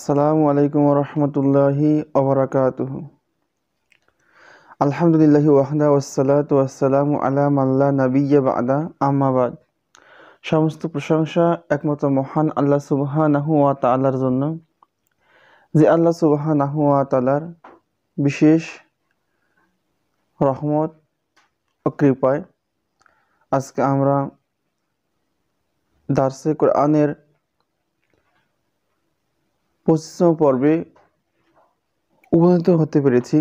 আসসালামু আলাইকুম রহমতুল্লাহি অবরাকাতুহ আলহামদুলিল্লাহি ওয়াহদা ওয়াসালাত ওয়াসালামু আলাম আল্লাহ নবিয়া বাদা আম্মাবাদ সমস্ত প্রশংসা একমাত্র মহান আল্লাহ সুবাহা নাহুয়া তালার জন্য যে আল্লাহ সুবাহা নাহুয়া তালার বিশেষ রহমত ও কৃপায় আজকে আমরা দার্সে কোরআনের পঁচিশতম পর্বে উপনীত হতে পেরেছি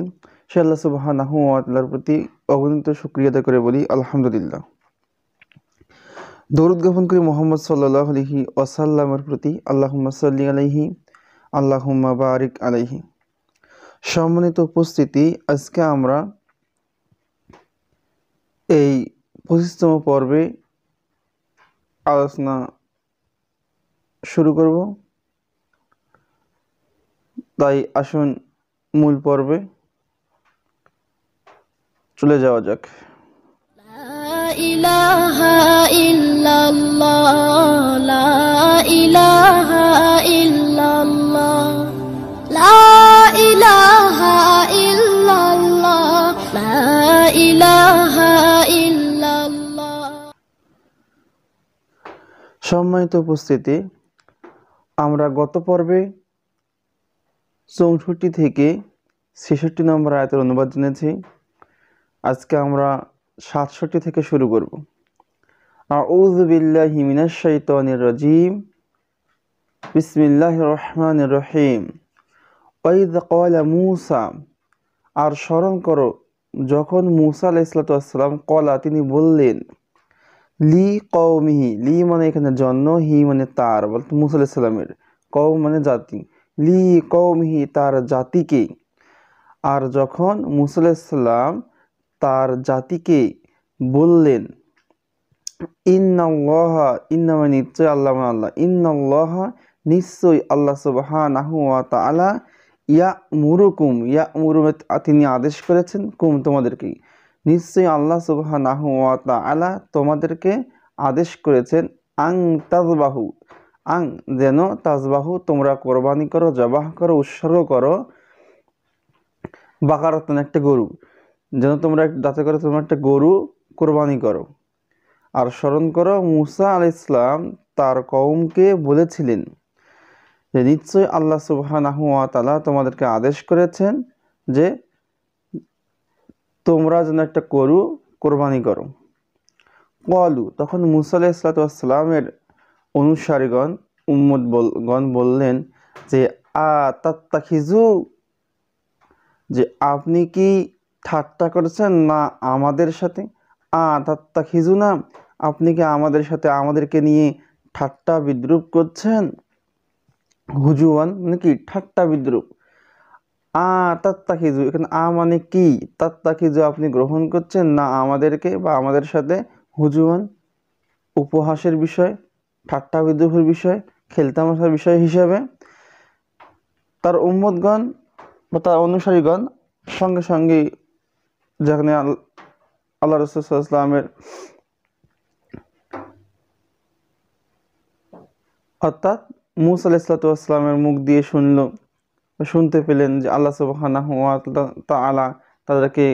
সে আল্লাহ সুবাহানাহু আল্লাহর প্রতি অগণিত সুক্রিয়া করে বলি আলহামদুলিল্লাহ দৌরুদ জ্ঞাপন করি মোহাম্মদ সাল্লাহ আলহি ওয়াসাল্লামের প্রতি আল্লাহ সাল্লি আলাইহি আল্লাহ বারিক আলাইহি সম্মানিত উপস্থিতি আজকে আমরা এই পঁচিশতম পর্বে আলোচনা শুরু করব তাই আসুন মূল পর্বে চলে যাওয়া যাক ইলাহা ইলাহা লা ইলাহা ইলাহা সম্মানিত উপস্থিতি আমরা গত পর্বে চৌষট্টি থেকে ছেষট্টি নম্বর আয়তের অনুবাদ জেনেছি আজকে আমরা সাতষট্টি থেকে শুরু করব আউজবিল্লা হিমিনাস শৈতনের রাজিম বিসমিল্লাহ রহমান রহিম ওয়াইদ কলা মুসা আর স্মরণ করো যখন মুসা আলাইসালাতাম কলা তিনি বললেন লি কৌমিহি লি মানে এখানে জন্ম হি মানে তার বলতো মুসা আলাইসাল্লামের কৌ মানে জাতি লি কৌমহি তার জাতিকে আর যখন মুসাল্লাম তার জাতিকে বললেন ইন্নাল্লাহা ইন্না নিশ্চয় আল্লাহ মানে আল্লাহ ইন্নাল্লাহা নিশ্চয়ই আল্লাহ সুবাহান তালা ইয়া মুরুকুম ইয়া মুরুম তিনি আদেশ করেছেন কুম তোমাদেরকে নিশ্চয়ই আল্লাহ সুবাহান আলা তোমাদেরকে আদেশ করেছেন আং তাজবাহু আং যেন তাজবাহু তোমরা কোরবানি করো জবাহ করো উৎসর্গ করো বাকারতন একটা গরু যেন তোমরা যাতে করে তোমরা একটা গরু কোরবানি করো আর স্মরণ করো মুসা আল ইসলাম তার কৌমকে বলেছিলেন যে নিশ্চয়ই আল্লাহ সুবাহানাহুয়া তালা তোমাদেরকে আদেশ করেছেন যে তোমরা যেন একটা গরু কোরবানি করো কলু তখন মুসা আলাহ ইসলাতামের অনুসারীগণ উম্মদ গণ বললেন যে আ যে আপনি কি ঠাট্টা করেছেন না আমাদের সাথে আ খিজু না আপনি কি আমাদের সাথে আমাদেরকে নিয়ে ঠাট্টা বিদ্রুপ করছেন হুজুয়ান মানে কি ঠাট্টা বিদ্রুপ আ খিজু এখানে আ মানে কি তাত্তাখিজু আপনি গ্রহণ করছেন না আমাদেরকে বা আমাদের সাথে হুজুয়ান উপহাসের বিষয় ঠাট্টা বিদ্রুপের বিষয় খেলতামশার বিষয় হিসাবে তার উম্মদগণ বা তার অনুসারীগণ সঙ্গে সঙ্গে যেখানে আল্লাহ রসুলামের অর্থাৎ মুসা আলাইসালাতামের মুখ দিয়ে শুনল শুনতে পেলেন যে আল্লাহ সুবাহানা আলা তাদেরকে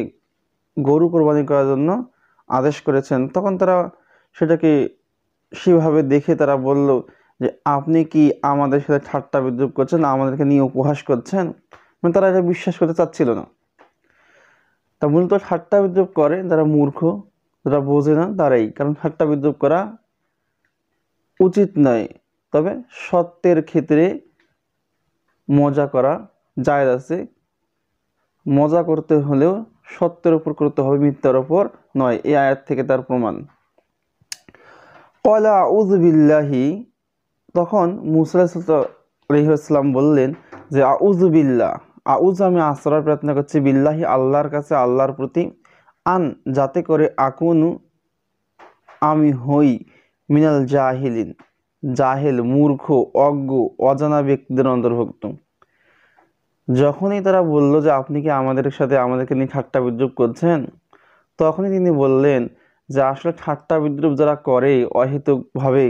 গরু কোরবানি করার জন্য আদেশ করেছেন তখন তারা সেটাকে সেভাবে দেখে তারা বলল যে আপনি কি আমাদের সাথে ঠাট্টা বিদ্রুপ করছেন আমাদেরকে নিয়ে উপহাস করছেন মানে তারা এটা বিশ্বাস করতে চাচ্ছিল না তা মূলত ঠাট্টা বিদ্রুপ করে যারা মূর্খ যারা বোঝে না তারাই কারণ ঠাট্টা বিদ্রুপ করা উচিত নয় তবে সত্যের ক্ষেত্রে মজা করা যায় আছে মজা করতে হলেও সত্যের উপর করতে হবে মিথ্যার ওপর নয় এই আয়াত থেকে তার প্রমাণ কলা আউজুবিল্লাহি তখন মুসাইসাল্লাম বললেন যে আউজুবিল্লাহ আউজ আমি আশ্রয় প্রার্থনা করছি বিল্লাহি আল্লাহর কাছে আল্লাহর প্রতি আন যাতে করে আকুনু আমি হই মিনাল জাহিলিন জাহেল মূর্খ অজ্ঞ অজানা ব্যক্তিদের অন্তর্ভুক্ত যখনই তারা বলল যে আপনি কি আমাদের সাথে আমাদেরকে নিয়ে ঠাট্টা বিদ্রুপ করছেন তখনই তিনি বললেন যে আসলে ঠাট্টা বিদ্রুপ যারা করে অহেতুকভাবে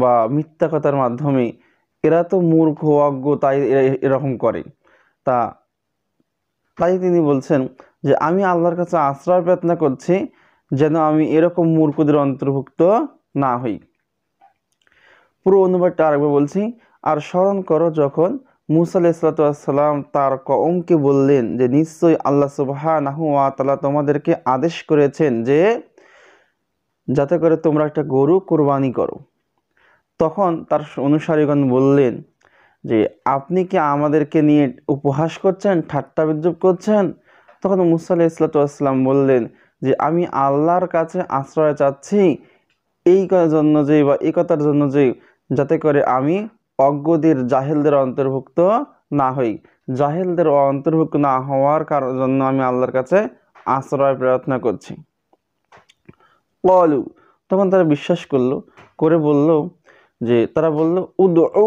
বা মিথ্যা কথার মাধ্যমে এরা তো মূর্খ অজ্ঞ তাই এরকম করে তা তাই তিনি বলছেন যে আমি আল্লাহর কাছে আশ্রয় প্রার্থনা করছি যেন আমি এরকম মূর্খদের অন্তর্ভুক্ত না হই পুরো অনুবাদটা আরেকবার বলছি আর স্মরণ করো যখন মুসা ইসলাতাম তার কমকে বললেন যে নিশ্চয়ই আল্লাহ সুবাহ তালা তোমাদেরকে আদেশ করেছেন যে যাতে করে তোমরা একটা গরু কোরবানি করো তখন তার অনুসারীগণ বললেন যে আপনি কি আমাদেরকে নিয়ে উপহাস করছেন ঠাট্টা বিদ্রুপ করছেন তখন মুসাল্লা ইসলাতাম বললেন যে আমি আল্লাহর কাছে আশ্রয় চাচ্ছি এই জন্য যে বা এই কথার জন্য যে যাতে করে আমি অজ্ঞদের জাহেলদের অন্তর্ভুক্ত না হই জাহেলদের অন্তর্ভুক্ত না হওয়ার কারণ জন্য আমি আল্লাহর কাছে আশ্রয় প্রার্থনা করছি কলু তখন তারা বিশ্বাস করলো করে বলল যে তারা বলল উদ ও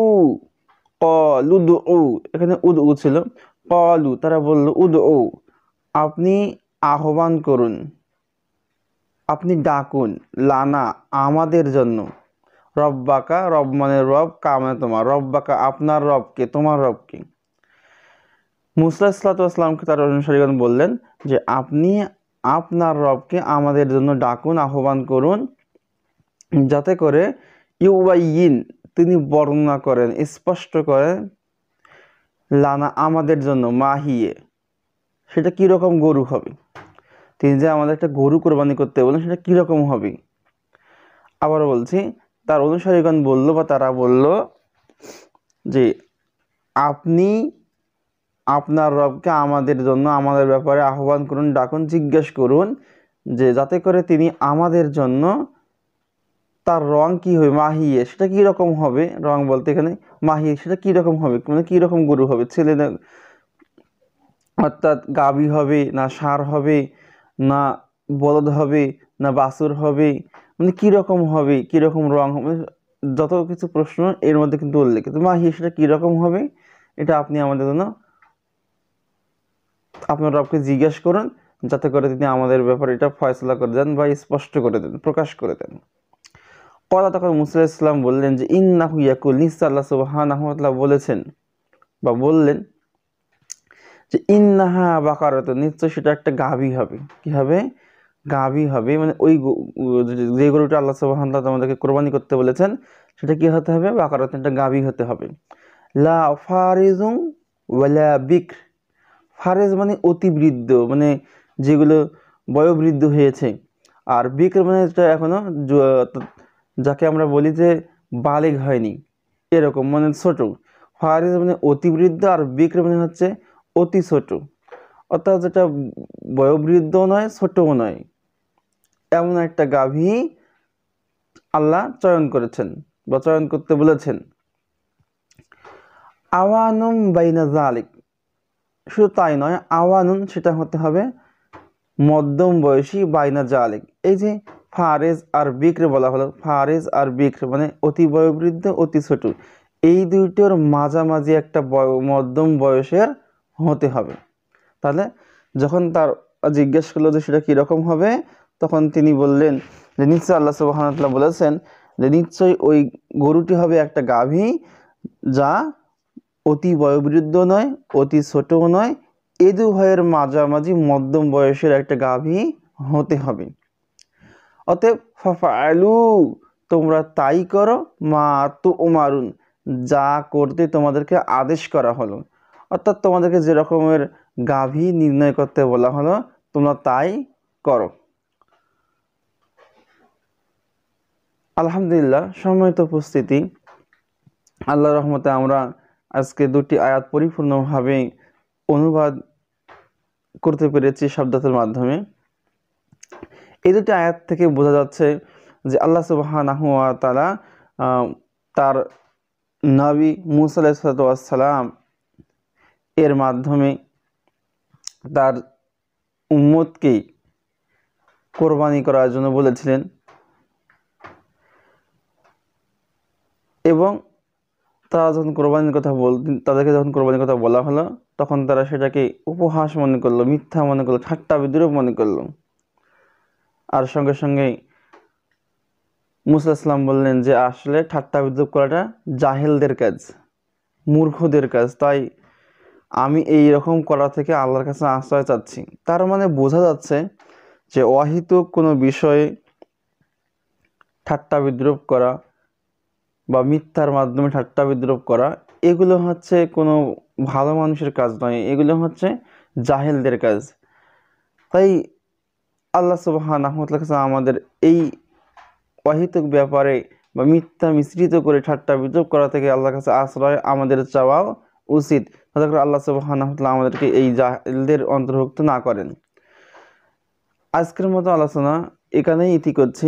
দু ও এখানে উদ উ ছিল কলু তারা বলল উদ ও আপনি আহ্বান করুন আপনি ডাকুন লানা আমাদের জন্য রব্বাকা রব মানে রব কামে মানে তোমার রব্বাকা আপনার রবকে তোমার রবকে মুসলা ইসলাতামকে তার অনুসারীগণ বললেন যে আপনি আপনার রবকে আমাদের জন্য ডাকুন আহ্বান করুন যাতে করে ইউবাইন তিনি বর্ণনা করেন স্পষ্ট করেন লানা আমাদের জন্য মাহিয়ে সেটা কীরকম গরু হবে তিনি যে আমাদের একটা গরু কোরবানি করতে বলেন সেটা কীরকম হবে আবার বলছি তার অনুসারীগণ বলল বা তারা বলল যে আপনি আপনার রবকে আমাদের জন্য আমাদের ব্যাপারে আহ্বান করুন ডাকুন জিজ্ঞেস করুন যে যাতে করে তিনি আমাদের জন্য তার রং কি হবে মাহিয়ে সেটা কি রকম হবে রং বলতে এখানে মাহিয়ে সেটা কি রকম হবে মানে কি রকম গরু হবে ছেলে অর্থাৎ গাবি হবে না সার হবে না বলদ হবে না বাসুর হবে মানে কীরকম হবে কীরকম রং হবে যত কিছু প্রশ্ন এর মধ্যে কিন্তু উল্লেখিত মাহিয়ে সেটা কীরকম হবে এটা আপনি আমাদের জন্য আপনার রবকে জিজ্ঞেস করুন যাতে করে তিনি আমাদের ব্যাপারে এটা ফয়সলা করে দেন বা স্পষ্ট করে দেন প্রকাশ করে দেন কথা তখন মুসা ইসলাম বললেন যে ইন্নাহু ইয়াকুল নিসা আল্লাহ সুবাহান আহমদুল্লাহ বলেছেন বা বললেন যে ইন্নাহা বাকারত নিশ্চয় সেটা একটা গাভী হবে কি হবে গাভী হবে মানে ওই যে গরুটা আল্লাহ সুবাহান্লাহ তোমাদেরকে কোরবানি করতে বলেছেন সেটা কি হতে হবে বাকার একটা গাভী হতে হবে লা ফারিজুং ওয়ালা বিক্র ফারেজ মানে অতিবৃদ্ধ মানে যেগুলো বয়োবৃদ্ধ হয়েছে আর বিকর মানে এখনও যাকে আমরা বলি যে বালেগ হয়নি এরকম মানে ছোট ফারেজ মানে অতিবৃদ্ধ আর বিক্র মানে হচ্ছে অতি ছোট অর্থাৎ যেটা বয়োবৃদ্ধ নয় ছোটও নয় এমন একটা গাভী আল্লাহ চয়ন করেছেন বা চয়ন করতে বলেছেন আওয়ানুম বাইনা জালিক শুধু তাই নয় আওয়ানুন সেটা হতে হবে মধ্যম বয়সী বাইনা জালেক এই যে ফারেজ আর বিক্রে বলা হলো ফারেজ আর বিক্রে মানে অতি বয়োবৃদ্ধ অতি ছোট এই দুইটোর মাঝামাঝি একটা মধ্যম বয়সের হতে হবে তাহলে যখন তার জিজ্ঞেস করলো যে সেটা কীরকম হবে তখন তিনি বললেন যে নিশ্চয় আল্লাহ সুবাহান্লাহ বলেছেন যে নিশ্চয়ই ওই গরুটি হবে একটা গাভী যা অতি বয়োবৃদ্ধ নয় অতি ছোটও নয় এ দুভয়ের মাঝামাঝি মধ্যম বয়সের একটা গাভী হতে হবে অতএব ফাফালু তোমরা তাই করো মা তো উমারুন যা করতে তোমাদেরকে আদেশ করা হলো অর্থাৎ তোমাদেরকে যে রকমের গাভী নির্ণয় করতে বলা হলো তোমরা তাই করো আলহামদুলিল্লাহ সময়ত উপস্থিতি আল্লাহ রহমতে আমরা আজকে দুটি আয়াত পরিপূর্ণভাবে অনুবাদ করতে পেরেছি শব্দাতের মাধ্যমে এই দুটি আয়াত থেকে বোঝা যাচ্ছে যে আল্লাহ সুবাহানাহুয়া তারা তার নবী মুসাল্লাম এর মাধ্যমে তার উম্মতকে কোরবানি করার জন্য বলেছিলেন এবং তারা যখন কোরবানির কথা বল তাদেরকে যখন কোরবানির কথা বলা হলো তখন তারা সেটাকে উপহাস মনে করলো মিথ্যা মনে করলো ঠাট্টা বিদ্রুপ মনে করলো আর সঙ্গে সঙ্গে মুসা ইসলাম বললেন যে আসলে ঠাট্টা বিদ্রুপ করাটা জাহেলদের কাজ মূর্খদের কাজ তাই আমি এই রকম করা থেকে আল্লাহর কাছে আশ্রয় চাচ্ছি তার মানে বোঝা যাচ্ছে যে অহিত কোনো বিষয়ে ঠাট্টা বিদ্রুপ করা বা মিথ্যার মাধ্যমে ঠাট্টা বিদ্রোপ করা এগুলো হচ্ছে কোনো ভালো মানুষের কাজ নয় এগুলো হচ্ছে জাহেলদের কাজ তাই আল্লাহ সুবাহান আহমতুল্লাহ কাসম আমাদের এই অহিতক ব্যাপারে বা মিথ্যা মিশ্রিত করে ঠাট্টা বিদ্রোপ করা থেকে আল্লাহ কাছে আশ্রয় আমাদের চাওয়াও উচিত তাতে করে আল্লাহ সুবাহান আহমতুল্লাহ আমাদেরকে এই জাহেলদের অন্তর্ভুক্ত না করেন আজকের মতো আলোচনা এখানেই ইতি করছি